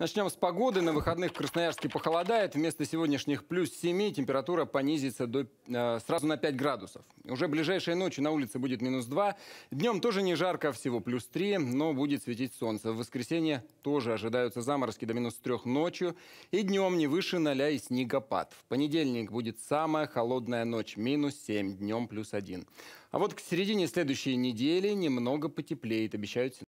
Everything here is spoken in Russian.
Начнем с погоды. На выходных в Красноярске похолодает. Вместо сегодняшних плюс 7 температура понизится до, э, сразу на 5 градусов. Уже ближайшей ночью на улице будет минус 2. Днем тоже не жарко, всего плюс 3, но будет светить солнце. В воскресенье тоже ожидаются заморозки до минус 3 ночью. И днем не выше 0 и снегопад. В понедельник будет самая холодная ночь, минус 7, днем плюс 1. А вот к середине следующей недели немного потеплеет, обещают